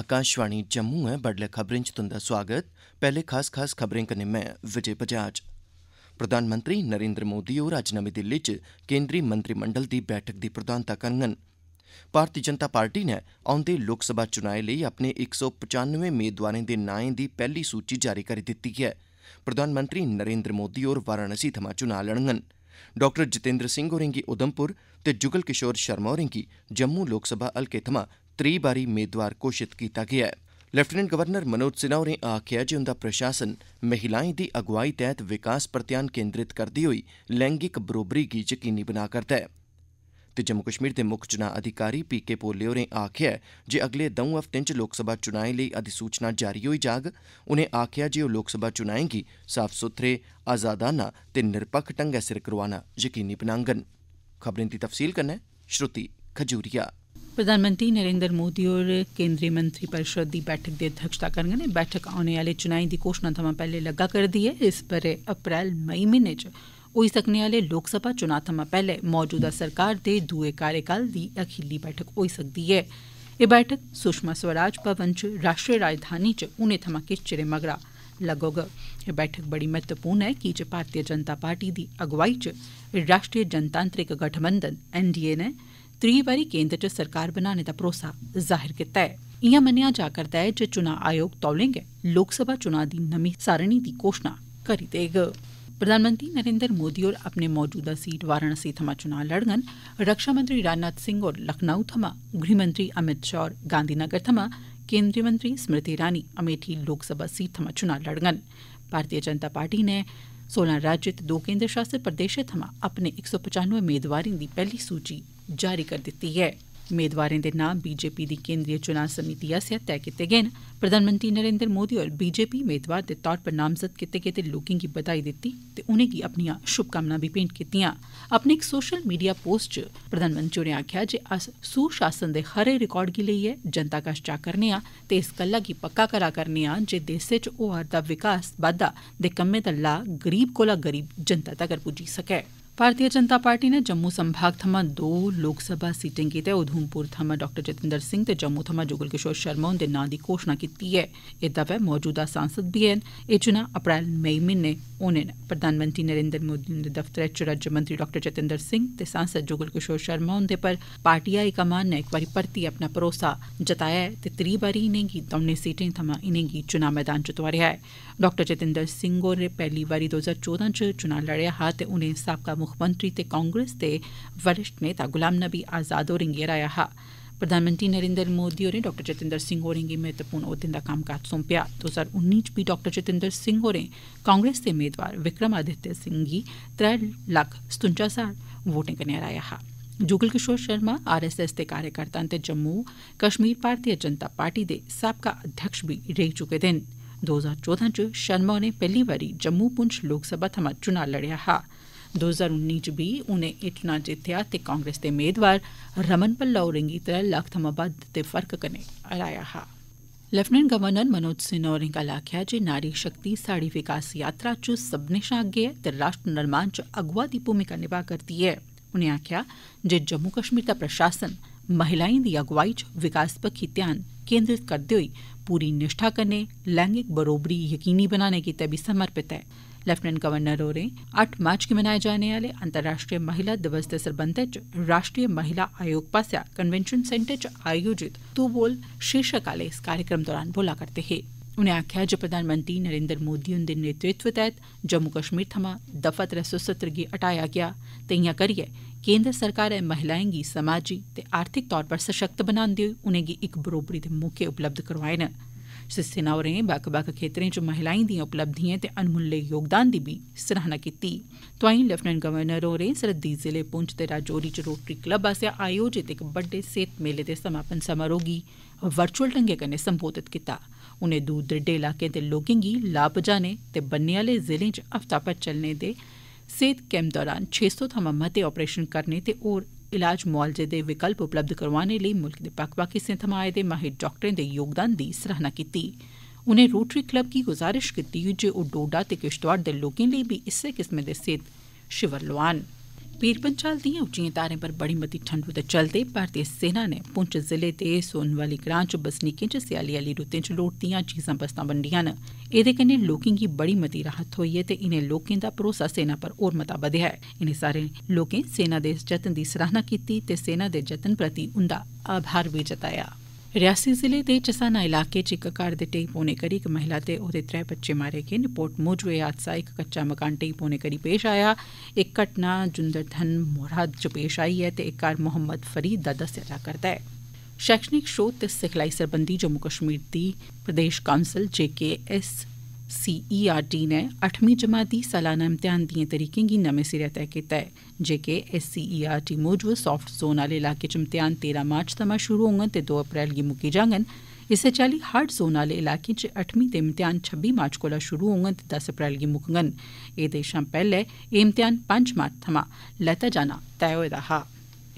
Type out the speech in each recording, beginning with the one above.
आकाशवाणी जम्मू ऐ बड्डलै खबरें च तुंदा स्वागत पैहले खास खास खबरें कन्नै में विजय बजाज प्रधानमंत्री नरेंद्र मोदी होर अज्ज नमीं दिल्ली च केन्द्री मंत्रिमंडल दी बैठक दी प्रधानता करङन भारतीय जनता पार्टी ने औंदे लोकसभा चुनाएं लेई अपने इक सौ पचानवे मेदवारें दे नाएं दी पहली सूची जारी करी दित्ती ऐ प्रधानमंत्री नरेंद्र मोदी होर वाराणसी थमां चुनां लड़ङन डाक्टर जितेंद्र सिंह होरें'गी उधमपुर ते जुगल किशोर शर्मा होरें'गी जम्मू लोकसभा हलके थमां त्री बारी मेदवार घोषित कीता गेआ लेफ्टिनेंट गवर्नर मनोज सिन्हा होरें आखेआ जे उंदा प्रशासन महिलाएं दी अगुवाई तैह्त विकास पर ध्यान केंद्रित करदे होई लैंगिक बरोबरी गी यकीनी बना करदा ऐ ते जम्मू कश्मीर दे मुक्ख चुनां अधिकारी पी के पोले होरें आखेआ जे अगले दौं हफ्तें च लोकसभा चुनाएं लेई अधिसूचना जारी होई जाग उनें आखेआ जे ओह् लोकसभा चुनाएं गी साफ सुथरे आजादाना ते निरपक्ख ढंग्गै सिर करोआना यकीनी बनाङन खबरें दी तफसील कन्नै श्रुति खजूरिया प्रधानमंत्री नरेंद्र मोदी होर केंद्रीय मंत्री परिषद दी बैठक दी अध्यक्षता करङन बैठक औने आह्ले चुनाएं दी घोषणा थमां पैह्ले लग्गा करदी ऐ इस ब'रे अप्रैल मई म्हीने च होई सकने आह्ले लोकसभा चुनां थमां पैह्ले मौजूदा सरकार दे दुए कार्यकाल दी अखीरली बैठक होई सकदी ऐ एह् बैठक सुषमा स्वराज भवन च राष्ट्रीय राजधानी च हुनै थमां किश चिरै मगरा लगोग एह् बैठक बड़ी महत्वपूर्ण ऐ की जे भारतीय जनता पार्टी दी अगुवाई च राष्ट्रीय जनतांत्रिक गठबंधन एनडीए ने त्री बारी केन्द्र च सरकार बनाने दा भरोसा जाहिर कीता ऐ इयां मन्नेआ जा करदा ऐ जे आयोग तौले गै लोकसभा चुनाव दी नमीं सारणी दी घोषणा करी देग प्रधानमंत्री नरेन्द्र मोदी होर अपने मौजूदा सीट वाराणसी थमां चुनाव लड़गन रक्षा मंत्री राजनाथ सिंह होर लखनऊ थमां गृहमंत्री अमित शाह होर गांधीनगर थमां केन्द्रीय मंत्री स्मृति ईरानी अमेठी लोकसभा सीट थमां चुनाव लड़गन भारतीय जनता पार्टी ने सोलह राज्य ते दो केन्द्र शासित प्रदेशें थमां अपने इक सौ पचानवे मेदवारें दी पैहली सूची जारी करी दित्ती ऐ मेदवारें दे नां बीजेपी दी केन्द्रीय चुनां समिति आस्सेआ तय कीते गे न प्रधानमंत्री नरेन्द्र मोदी होरें बीजेपी मेदवार दे तौर पर नामजद कीते गेदे लोकें गी बधाई दित्ती ते उनेंगी अपनियां शुभकामनां बी भेंट कीतियां अपने इक सोशल मीडिया पोस्ट च प्रधानमंत्री होरें आक्खेआ जे अस सुशासन दे खरे रिकार्ड गी लेइयै जनता कश जा करने आं ते इस गल्ला गी पक्का करा करने आं जे देसै च होआ'रदा विकास बाद्दा दे कम्में दा लाह् गरीब कोला गरीब जनता तगर पुज्जी सकै भारतीय जनता पार्टी ने जम्मू संभाग थमां दो लोकसभा सीटें गितै उधमपुर थमां डाक्टर जतिंदर सिंह ते जम्मू थमां जुगल किशोर शर्मा हुंदे नां दी घोषणा कीती ऐ एह् दवै मौजूदा सांसद बी हैन एह् चुनां अप्रैल मई म्हीने होने न प्रधानमंत्री नरेन्द्र मोदी हुंदे दफ्तरै च राज्यमंत्री डाक्टर जतिंदर सिंह ते सांसद जुगल किशोर शर्मा हुंदे पर पार्टी हाईकमान ने इक बारी परतियै अपना भरोसा जताया ऐ ते त्री बारी इनेंगी दौनें सीटें थमां इनेंगी चुनां मैदान च तोआरेआ ऐ डाक्टर जतिंदर सिंह होरें पैहली बारी दो हजार चौदां च चुनां लड़ेआ हा ते उनें साबका मुक्खमंत्री ते कांग्रेस दे वरिष्ठ नेता गुलाम नबी आज़ाद होरें गी हराया हा प्रधानमंत्री नरेन्द्र मोदी होरें डॉ जितेन्द्र सिंह होरें गी महत्वपूर्ण औह्दें दा कम्मकाज सौंपेआ दो ज्हार उन्नी च बी डॉ जितेन्द्र सिंह होरें कांग्रेस दे मेदवार विक्रमादित्य सिंह गी त्रै लक्ख सतुंजा ज्हार वोटें कन्नै हराया हा जुगल किशोर शर्मा आरएसएस दे कार्यकर्ता ते जम्मू कश्मीर भारतीय जनता पार्टी दे साबका अध्यक्ष भी रही चुके दे न दो ज्हार चौदह च शर्मा होरें पहली बारी जम्मू पुंछ लोकसभा थमां चुनां लड़ेआ हा दो हजार उन्नी च बी उनें एह् चुना जित्तेआ ते कांग्रेस दे मेदवार रमन भल्ला होरें गी त्रै लक्ख थमां बद्द दे फर्क कन्नै हराया हा लेफ्टिनेंट गवर्नर मनोज सिन्हा होरें कल आक्खेआ जे नारी शक्ति स्हाड़ी विकास यात्रा च सब्मनें शा अग्गे ऐ ते राष्ट्र निर्माण च अगुवा दी भूमिका निभा करदी ऐ उनें आक्खेआ जे जम्मू कश्मीर दा प्रशासन महिलाएं दी अगुवाई च विकास बक्खी ध्यान केन्द्रित करदे होई पूरी निष्ठा कन्नै लैंगिक बरोबरी यकीनी बनाने गितै बी समर्पित ऐ लेफ्टिनेंट गवर्नर होरें अट्ठ मार्च गी मनाए जाने आले अंतर्राष्ट्रीय महिला दिवस दे सरबंधै च राष्ट्रीय महिला आयोग पास्सेआ कन्वेंशन सेंटर च आयोजित तू बोल शीर्षक आले इस कार्यक्रम दौरान बोला करदे हे उनें आखेआ जे प्रधानमंत्री नरेन्द्र मोदी हुंदे नेतृत्व तैह्त जम्मू कश्मीर थमां दफा त्रै सौ सत्तर गी हटाया गेआ ते इयां करियै केन्द्र सरकारै महिलाएं गी समाजी ते आर्थिक तौर पर सशक्त बनांदे होई उनेंगी इक बरोबरी दे मौके उपलब्ध करोआए न सिरीसेना होरें बक्ख बक्ख खेत्तरें च महिलाएं दिएं उपलब्धिएं ते अनमुल्ले योगदान दी बी सराहना कीती तोआई लेफ्टिनेंट गवर्नर होरें सरहदी जिले पुंछ ते राजौरी च रोटरी क्लब आसेआ आयोजित इक बड्डे सेहत मेले दे समापन समारोह गी वर्चुअल ढंग्गै कन्नै संबोधत कीता उनें दूर दरेडे इलाकें दे लोकें गी लाह् पजाने ते बन्ने आह्ले जिलें च हफ्ता भर चलने दे सेहत कैंप दौरान छे सौ थमां मते आपरेशन करने ते होर इलाज मुआलजे दे विकल्प उपलब्ध करोआने लेई मुल्ख दे बक्ख बक्ख हिस्सें थमां आए दे माहिर डाक्टरें दे योगदान दी सराहना कीती उनें रोटरी क्लब गी गुजारिश कीती जे ओह् डोडा ते किश्तवाड़ दे लोकें लेई बी इस्सै किस्मै दे सेहत शिविर लोआन पीर पंचाल दिएं उच्चिएं थाहरें पर बड़ी मती ठंडू दे चलदे भारतीय सेना नै पुंछ जिले दे सोनवाली ग्रां च बसनीकें च स्याले आली रूतै च लोड़चदियां चीजां बस्तां बंडियां न एह्दे कन्नै लोकें गी बड़ी मती राहत थ्होई ऐ ते इनें लोकें दा भरोसा सेना पर होर मता बघेआ ऐ इनें सारे लोकें सेना दे इस जतन दी सराहना कीती ते सेना दे जतन प्रति उंदा आभार बी जताया ऐ रियासी जिले दे चसाना इलाके च इक घर दे ढेई पौने करी इक महिला ते ओदे त्रै बच्चे मारे गे रिपोर्ट मूजब एह् हादसा इक कच्चा मकान ढेई पौने करी पेश आया एह् घटना जुंदरथन मोहरा च पेश आई ऐ ते एह् घर मोहम्मद फरीद दा दस्सेआ जा करदा ऐ शैक्षणिक शोध ते सिखलाई सरबंधी जम्मू कश्मीर दी प्रदेश council J K S CERT e ने अठमीं जमात दी सालाना इम्तिहान दिए तरीकें गी नमें सिरे तय कीता ऐ जेके एस सीईआरटी मूजब सॉफ्ट जोन आले इलाके च इम्तिहान तेरां मार्च थमां शुरू होंगन ते दो अप्रैल गी मुकी जांगन इस्सै चाल्ली हार्ड जोन आले इलाके च अठमीं दे इम्तिहान छब्बी मार्च कोला शुरू होंगन ते दस अप्रैल गी मुकगन एह्दे शा पैह्ले एह् इम्तिहान पंज मार्च थमां लैता जाना तय होए दा हा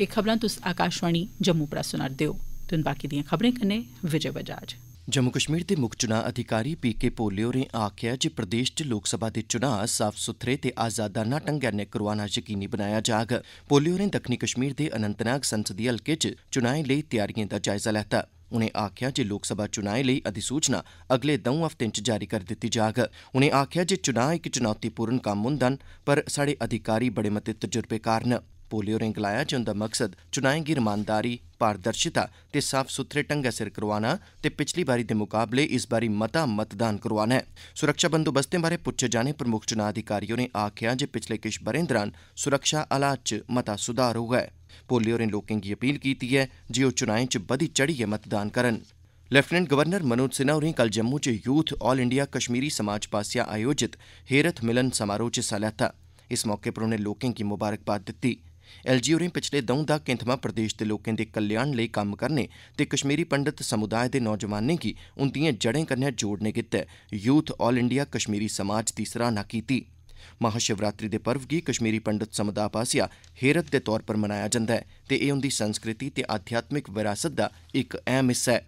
एह् खबरां तुस आकाशवाणी जम्मू परा सुना'रदे ओ ते बाकी दिएं खबरें कन्नै विजय बजाज ਜੰਮੂ ਕਸ਼ਮੀਰ ਦੇ ਮੁੱਖ ਚੋਣ ਅਧਿਕਾਰੀ ਪੀ ਕੇ ਪੋਲਿਓ ਨੇ ਆਖਿਆ ਜੇ ਪ੍ਰਦੇਸ਼ 'ਚ ਲੋਕ ਸਭਾ ਦੇ ਚੋਣ ਸਾਫ਼ ਸੁਥਰੇ ਤੇ ਆਜ਼ਾਦਾਨਾ ਟੰਗਿਆ ਨੇ ਕਰਵਾਉਣਾ ਯਕੀਨੀ ਬਣਾਇਆ ਜਾਗ ਪੋਲਿਓ ਨੇ ਦੱਖਣੀ ਕਸ਼ਮੀਰ ਦੇ ਅਨੰਤਨਾਗ ਸੰਸਦੀ ਹਲਕੇ 'ਚ ਚੋਣਾਂ ਲਈ ਤਿਆਰੀਆਂ ਦਾ ਜਾਇਜ਼ਾ ਲੈਤਾ ਉਨੇ ਆਖਿਆ ਜੇ ਲੋਕ ਸਭਾ ਚੋਣਾਂ ਲਈ ਅਧਿਸੂਚਨਾ ਅਗਲੇ 2 ਹਫ਼ਤੇ 'ਚ ਜਾਰੀ ਕਰ ਦਿੱਤੀ ਜਾਗ ਉਨੇ ਆਖਿਆ ਜੇ ਚੋਣਾਂ ਇੱਕ ਚੁਣੌਤੀਪੂਰਨ ਕੰਮ ਹੁੰਦਨ ਪਰ ਸਾਡੇ ਅਧਿਕਾਰੀ ਬੜੇ ਮਤੇ ਤਜਰਬੇਕਾਰ ਨੇ पोले होरें गलाया जे उंदा मकसद चुनाएं गी रमानदारी पारदर्शिता ते साफ सुथरे ढंगै सिर करोआना ते पिछली बारी दे मुकाबले इस बारी मता मतदान करोआना ऐ सुरक्षा बंदोबस्तें बारे पुच्छे जाने पर मुक्ख चुनां अधिकारी होरें आखेआ जे पिछले किश ब'रें दौरान सुरक्षा हालात च मता सुधार होआ ऐ पोली होरें लोकें गी अपील कीती ऐ जे ओह् चुनाएं च बधी चढ़ियै मतदान करन लेफ्टिनेंट गवर्नर मनोज सिन्हा होरें कल जम्मू च यूथ आल इंडिया कश्मीरी समाज पास्सेआ आयोजित हेरथ मिलन समारोह च हिस्सा लैता इस मौके पर उनें लोकें गी मुबारकबाद दित्ती ਐਲਜੀ ਹੋਰੀਂ ਪਿਛਲੇ 10 ਦਹਾਕਿਆਂ ਪ੍ਰਦੇਸ਼ ਦੇ ਲੋਕਾਂ ਦੇ ਕਲਿਆਣ ਲਈ ਕੰਮ ਕਰਨੇ ਤੇ ਕਸ਼ਮੀਰੀ ਪੰਡਿਤ ਸਮੁਦਾਇ ਦੇ ਨੌਜਵਾਨਾਂ ਕੀ ਉਨਦੀਆਂ ਜੜ੍ਹਾਂ ਕੰਨਿਆ ਜੋੜਨੇ ਕੀਤਾ ਯੂਥ ਆਲ ਇੰਡੀਆ ਕਸ਼ਮੀਰੀ ਸਮਾਜ ਦੀ ਸਰਾਹਨਾ ਕੀਤੀ ਮਹਾਸ਼ਿਵਰਾਤਰੀ ਦੇ ਪਰਵ ਕੀ ਕਸ਼ਮੀਰੀ ਪੰਡਿਤ ਸਮੁਦਾਇ ਪਾਸਿਆ ਹੇਰਤ ਦੇ ਤੌਰ ਪਰ ਮਨਾਇਆ ਜਾਂਦਾ ਹੈ ਤੇ ਇਹ ਉਹਦੀ ਸੰਸਕ੍ਰਿਤੀ ਤੇ ਆਧਿਆਤਮਿਕ ਵਿਰਾਸਤ ਦਾ ਇੱਕ ਅਹਿਮ ਹਿੱਸਾ ਹੈ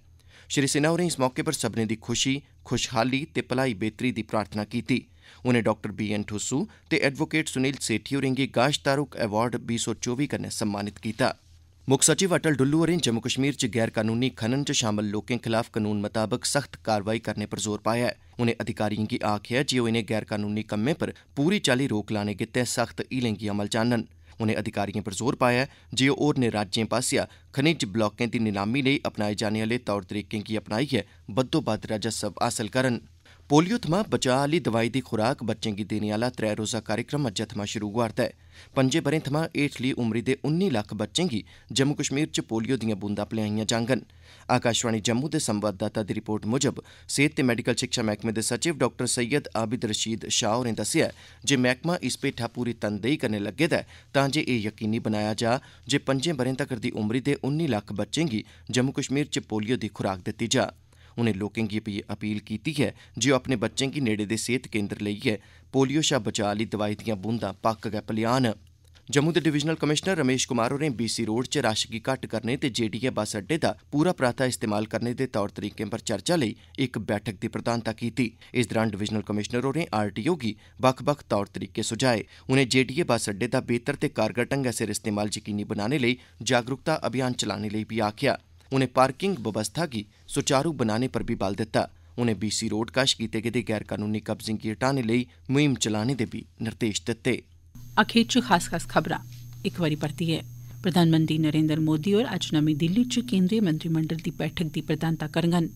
ਸ਼੍ਰੀ ਸਿਨਹਾ ਇਸ ਮੌਕੇ ਪਰ ਸਭਨੇ ਦੀ ਖੁਸ਼ੀ ਖੁਸ਼ਹਾਲੀ ਤੇ ਭਲਾਈ ਬਿਹਤਰੀ ਦੀ ਪ੍ਰਾਰਥਨਾ ਕੀਤੀ उन्हें डॉक्टर बी एन ठुसू ते एडवोकेट सुनील सेठी होरें गी गाश तारुक अवार्ड बीह् सौ चौबी कन्नै सम्मानित कीता मुक्ख सचिव अटल डुल्लू होरें जम्मू कश्मीर च गैर कनूनी खनन च शामल लोकें खलाफ कनून मताबक सख्त कार्रवाई करने पर जोर पाया ऐ उनें अधिकारिएं गी आखेआ जे ओह् इनें गैर कनूनी कम्में पर पूरी चाल्ली रोक लाने गितै सख्त हीलें गी अमल च आह्नन उनें अधिकारिएं पर जोर पाया जे ओह् होरनें राज्यें पासेआ खनिज ब्लाकें दी निलामी लेई अपनाए जाने आह्ले तौर तरीकें गी अपनाइयै बद्धोबद्ध राजस्व हासल करन पोलियो थमां बचाऽ आह्ली दोआई दी खुराक बच्चें गी देने आह्ला त्रै रोजा कार्यक्रम अज्जै थमां शुरु होआ'रदा ऐ पंजे ब'रें थमां हेठली उम्री दे उन्नी लक्ख बच्चें गी जम्मू कश्मीर च पोलियो दिआं बूंदां पलेआईयां जाङन आकाशवाणी जम्मू दे संवाददाता दी रिपोर्ट मुजब सेहत ते मैडिकल शिक्षा मैह्कमे दे सचिव डाक्टर सैयद आबिद रशीद शाह होरें दस्सेआ ऐ जे मैह्कमा इस भेठा पूरी तनदेई कन्नै लग्गे दा ऐ तांजे एह् यकीनी बनाया जा जे पंजे ब'रें तक्कर दी उम्री दे उन्नी लक्ख बच्चें गी जम्मू कश्मीर च पोलियो दी खुराक दित्ती जाऽ ਉਹਨੇ ਲੋਕਾਂ ਕੀ ਅਪੀਲ ਕੀਤੀ ਹੈ ਜੋ ਆਪਣੇ ਬੱਚੇ ਕੀ ਨੇੜੇ ਦੇ ਸਿਹਤ ਕੇਂਦਰ ਲਈ ਹੈ ਪੋਲੀਓ ਸ਼ਾ ਬਚਾ ਲਈ ਦਵਾਈ ਦੀਆਂ ਬੂੰਦਾਂ ਪੱਕ ਗਏ ਪਲਿਆਨ ਜੰਮੂ ਦੇ ਡਿਵੀਜ਼ਨਲ ਕਮਿਸ਼ਨਰ ਰਮੇਸ਼ ਕੁਮਾਰ ਹੋਰੇ ਬੀਸੀ ਰੋਡ 'ਚ ਰਾਸ਼ਕੀ ਘਟ ਕਰਨੇ ਤੇ ਜੀਡੀਏ ਬੱਸ ਅੱਡੇ ਦਾ ਪੂਰਾ ਪ੍ਰਾਥਾ ਇਸਤੇਮਾਲ ਕਰਨੇ ਦੇ ਤੌਰ ਤਰੀਕੇ 'ਪਰ ਚਰਚਾ ਲਈ ਇੱਕ ਬੈਠਕ ਦੀ ਪ੍ਰਧਾਨਤਾ ਕੀਤੀ ਇਸ ਦੌਰਾਨ ਡਿਵੀਜ਼ਨਲ ਕਮਿਸ਼ਨਰ ਹੋਰੇ ਆਰਟੀਓ ਕੀ ਵੱਖ-ਵੱਖ ਤੌਰ ਤਰੀਕੇ ਸੁਝਾਏ ਉਹਨੇ ਜੀਡੀਏ ਬੱਸ ਅੱਡੇ ਦਾ ਬਿਹਤਰ ਤੇ ਕਾਰਗਰ ਢੰਗ ਅਸਰ ਇਸਤੇਮਾਲ ਯਕੀਨੀ ਬਣਾਉਣ ਲਈ ਜਾਗਰੂਕਤਾ ਅਭਿਆਨ ਚਲਾਉਣ ਲਈ ਵੀ ਆਖਿਆ उनें पार्किंग व्यवस्था गी सुचारू बनाने पर भी बल दिता उनें बीसी रोड कश कीते गेदे गैर कानूनी कब्जें गी हटाने लेई मुहिम चलाने दे भी निर्देश दित्ते प्रधानमंत्री नरेंद्र मोदी होर अज्ज नमीं दिल्ली च केंद्रीय मंत्रिमंडल दी बैठक दी प्रधानता करङन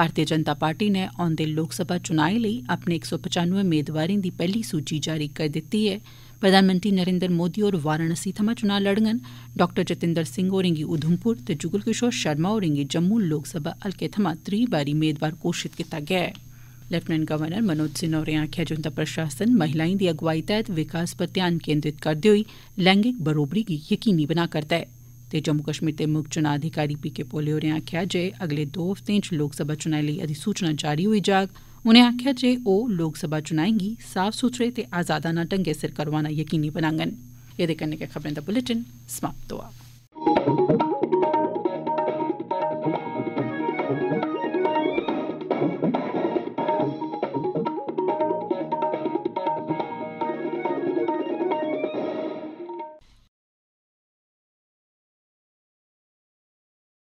भारतीय जनता पार्टी नै औंदे लोकसभा चुनाएं लेई अपने 195 सौ पचानवे मेदवारें दी पहली सूची जारी करी दित्ती ऐ प्रधानमंत्री नरेन्द्र मोदी होर वाराणसी थमां चुनां लड़गन डॉ जतिंदर सिंह होरें गी उधमपुर ते जुगल किशोर शर्मा होरें गी जम्मू लोकसभा हलके थमां त्री बारी मेदवार घोषित कीता गेआ ऐ लेफ्टिनेंट गवर्नर मनोज सिन्हा होरें आखेआ जे उंदा प्रशासन महिलाएं दी अगुवाई तैह्त विकास पर ध्यान केन्द्रित करदे होई लैंगिक बरोबरी गी यकीनी बना करदा ऐ ते जम्मू कश्मीर दे मुक्ख चुनां अधिकारी पी के पोले होरें आखेआ जे अगले दो हफ्तें च लोकसभा चुनाएं लेई अधिसूचना जारी होई जाग उनें आक्खेआ जे ओह् लोकसभा चुनाएं गी साफ सुथरे ते आजादाना ढंगै सिर करोआना यकीनी बनागन